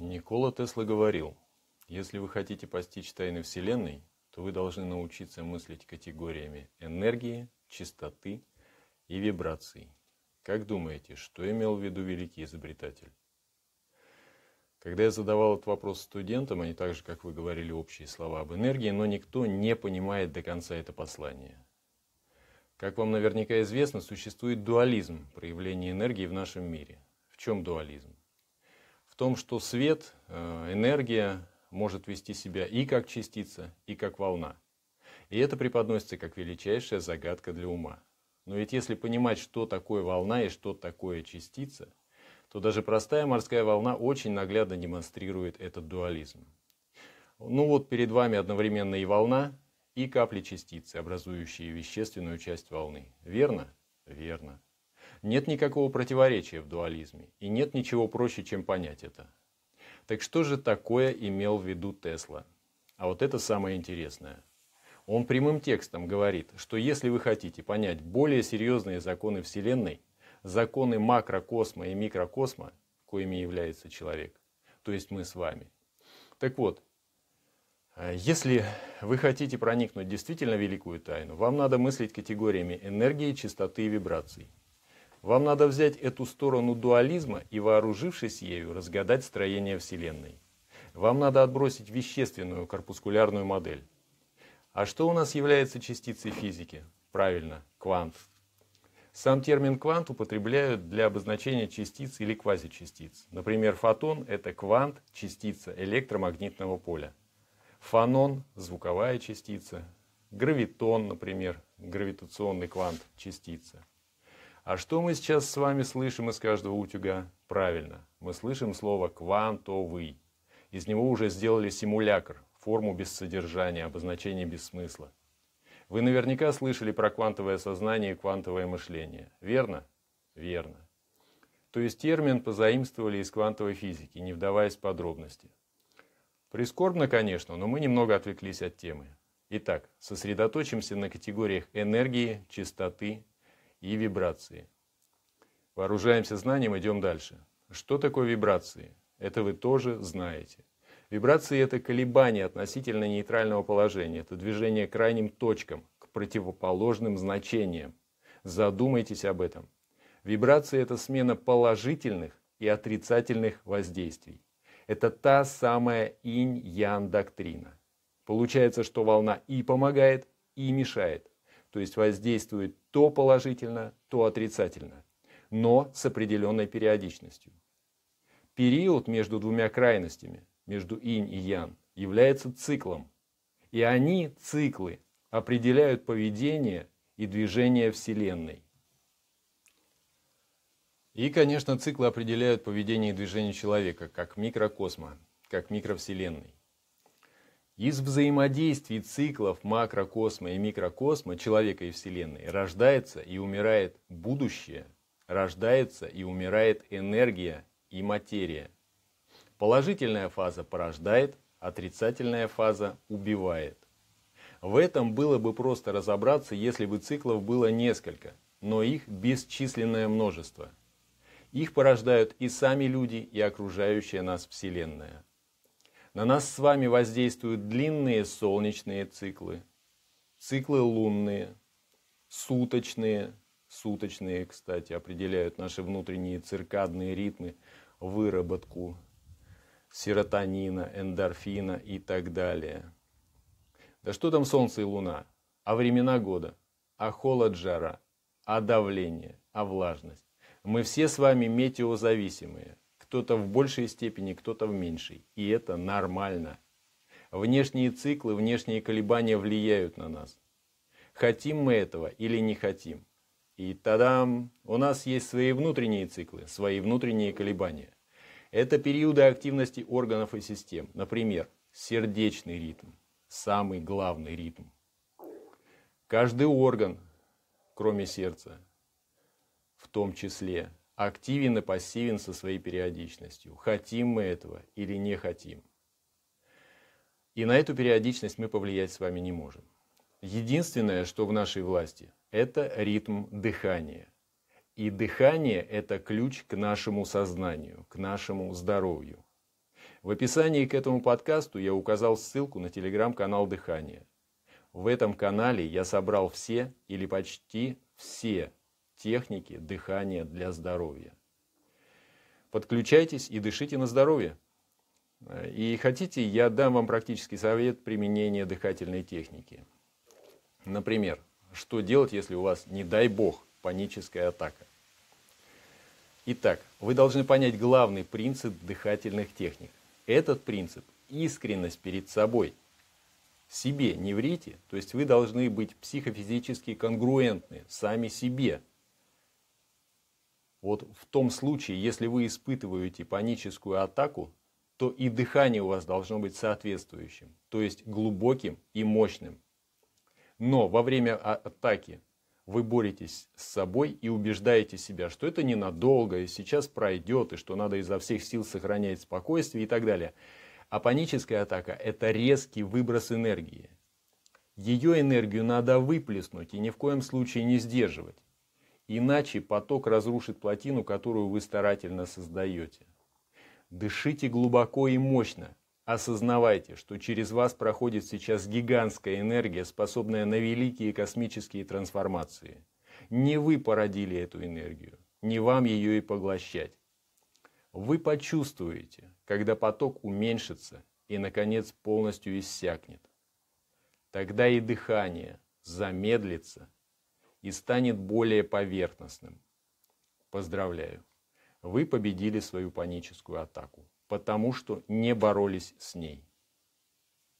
Никола Тесла говорил, если вы хотите постичь тайны Вселенной, то вы должны научиться мыслить категориями энергии, чистоты и вибраций. Как думаете, что имел в виду великий изобретатель? Когда я задавал этот вопрос студентам, они так же, как вы говорили, общие слова об энергии, но никто не понимает до конца это послание. Как вам наверняка известно, существует дуализм проявления энергии в нашем мире. В чем дуализм? том, что свет, э, энергия может вести себя и как частица, и как волна. И это преподносится как величайшая загадка для ума. Но ведь если понимать, что такое волна и что такое частица, то даже простая морская волна очень наглядно демонстрирует этот дуализм. Ну вот перед вами одновременно и волна, и капли частицы, образующие вещественную часть волны. Верно? Верно. Нет никакого противоречия в дуализме, и нет ничего проще, чем понять это. Так что же такое имел в виду Тесла? А вот это самое интересное. Он прямым текстом говорит, что если вы хотите понять более серьезные законы Вселенной, законы макрокосма и микрокосма, коими является человек, то есть мы с вами. Так вот, если вы хотите проникнуть в действительно великую тайну, вам надо мыслить категориями энергии, частоты и вибраций. Вам надо взять эту сторону дуализма и, вооружившись ею, разгадать строение Вселенной. Вам надо отбросить вещественную корпускулярную модель. А что у нас является частицей физики? Правильно, квант. Сам термин квант употребляют для обозначения частиц или квазичастиц. Например, фотон – это квант, частица электромагнитного поля. фанон звуковая частица. Гравитон, например, гравитационный квант, частица. А что мы сейчас с вами слышим из каждого утюга? Правильно, мы слышим слово «квантовый». Из него уже сделали симулякр, форму без содержания, обозначение без смысла. Вы наверняка слышали про квантовое сознание и квантовое мышление. Верно? Верно. То есть термин позаимствовали из квантовой физики, не вдаваясь в подробности. Прискорбно, конечно, но мы немного отвлеклись от темы. Итак, сосредоточимся на категориях энергии, чистоты и вибрации. Вооружаемся знанием, идем дальше. Что такое вибрации? Это вы тоже знаете. Вибрации – это колебания относительно нейтрального положения, это движение к крайним точкам, к противоположным значениям. Задумайтесь об этом. Вибрации – это смена положительных и отрицательных воздействий. Это та самая инь-ян доктрина. Получается, что волна и помогает, и мешает то есть воздействует то положительно, то отрицательно, но с определенной периодичностью. Период между двумя крайностями, между инь и ян, является циклом. И они, циклы, определяют поведение и движение Вселенной. И, конечно, циклы определяют поведение и движение человека как микрокосма, как микровселенной. Из взаимодействий циклов макрокосма и микрокосма человека и Вселенной рождается и умирает будущее, рождается и умирает энергия и материя. Положительная фаза порождает, отрицательная фаза убивает. В этом было бы просто разобраться, если бы циклов было несколько, но их бесчисленное множество. Их порождают и сами люди, и окружающая нас Вселенная – на нас с вами воздействуют длинные солнечные циклы, циклы лунные, суточные, суточные, кстати, определяют наши внутренние циркадные ритмы, выработку серотонина, эндорфина и так далее. Да что там солнце и луна? А времена года? А холод, жара? А давление? А влажность? Мы все с вами метеозависимые кто-то в большей степени, кто-то в меньшей. И это нормально. Внешние циклы, внешние колебания влияют на нас. Хотим мы этого или не хотим. И тогда у нас есть свои внутренние циклы, свои внутренние колебания. Это периоды активности органов и систем. Например, сердечный ритм, самый главный ритм. Каждый орган, кроме сердца, в том числе активен и пассивен со своей периодичностью. Хотим мы этого или не хотим. И на эту периодичность мы повлиять с вами не можем. Единственное, что в нашей власти, это ритм дыхания. И дыхание – это ключ к нашему сознанию, к нашему здоровью. В описании к этому подкасту я указал ссылку на телеграм-канал «Дыхание». В этом канале я собрал все или почти все техники дыхания для здоровья. Подключайтесь и дышите на здоровье. И хотите, я дам вам практический совет применения дыхательной техники. Например, что делать, если у вас, не дай бог, паническая атака. Итак, вы должны понять главный принцип дыхательных техник. Этот принцип – искренность перед собой. Себе не врите, то есть вы должны быть психофизически конгруентны сами себе – вот в том случае, если вы испытываете паническую атаку, то и дыхание у вас должно быть соответствующим, то есть глубоким и мощным. Но во время а, атаки вы боретесь с собой и убеждаете себя, что это ненадолго, и сейчас пройдет, и что надо изо всех сил сохранять спокойствие и так далее. А паническая атака – это резкий выброс энергии. Ее энергию надо выплеснуть и ни в коем случае не сдерживать. Иначе поток разрушит плотину, которую вы старательно создаете. Дышите глубоко и мощно. Осознавайте, что через вас проходит сейчас гигантская энергия, способная на великие космические трансформации. Не вы породили эту энергию, не вам ее и поглощать. Вы почувствуете, когда поток уменьшится и, наконец, полностью иссякнет. Тогда и дыхание замедлится – и станет более поверхностным. Поздравляю! Вы победили свою паническую атаку, потому что не боролись с ней.